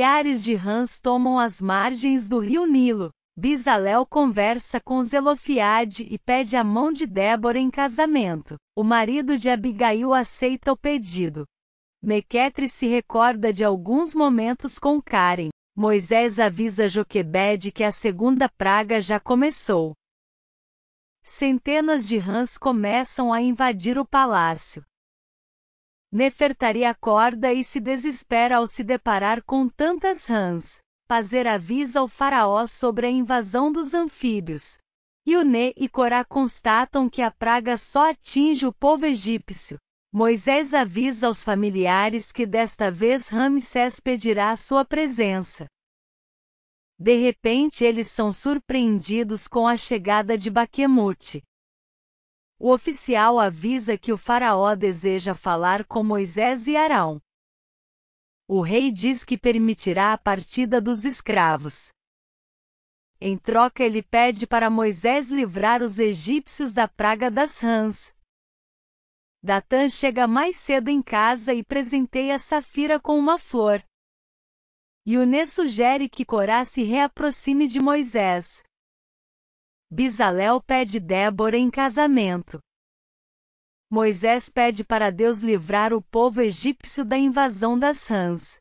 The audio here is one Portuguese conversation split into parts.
milhares de rãs tomam as margens do rio Nilo. Bezalel conversa com Zelofiade e pede a mão de Débora em casamento. O marido de Abigail aceita o pedido. Mequetre se recorda de alguns momentos com Karen. Moisés avisa Joquebed que a segunda praga já começou. Centenas de rãs começam a invadir o palácio. Nefertari acorda e se desespera ao se deparar com tantas rãs. Pazer avisa o faraó sobre a invasão dos anfíbios. Yunê e Corá constatam que a praga só atinge o povo egípcio. Moisés avisa aos familiares que desta vez Ramsés pedirá sua presença. De repente eles são surpreendidos com a chegada de Baquemute. O oficial avisa que o faraó deseja falar com Moisés e Arão. O rei diz que permitirá a partida dos escravos. Em troca, ele pede para Moisés livrar os egípcios da praga das rãs. Datã chega mais cedo em casa e presenteia Safira com uma flor. Yunê sugere que Corá se reaproxime de Moisés. Bisalel pede Débora em casamento. Moisés pede para Deus livrar o povo egípcio da invasão das rãs.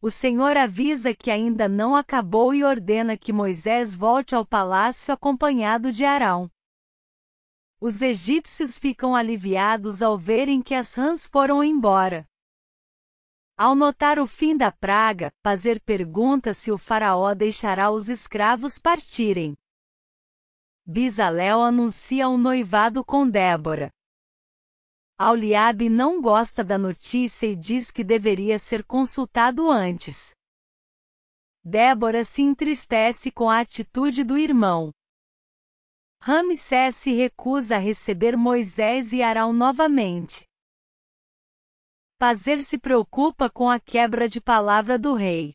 O Senhor avisa que ainda não acabou e ordena que Moisés volte ao palácio acompanhado de Arão. Os egípcios ficam aliviados ao verem que as rãs foram embora. Ao notar o fim da praga, fazer pergunta se o faraó deixará os escravos partirem. Bisaléu anuncia um noivado com Débora. Auliabe não gosta da notícia e diz que deveria ser consultado antes. Débora se entristece com a atitude do irmão. Ramsés se recusa a receber Moisés e Arão novamente. Pazer se preocupa com a quebra de palavra do rei.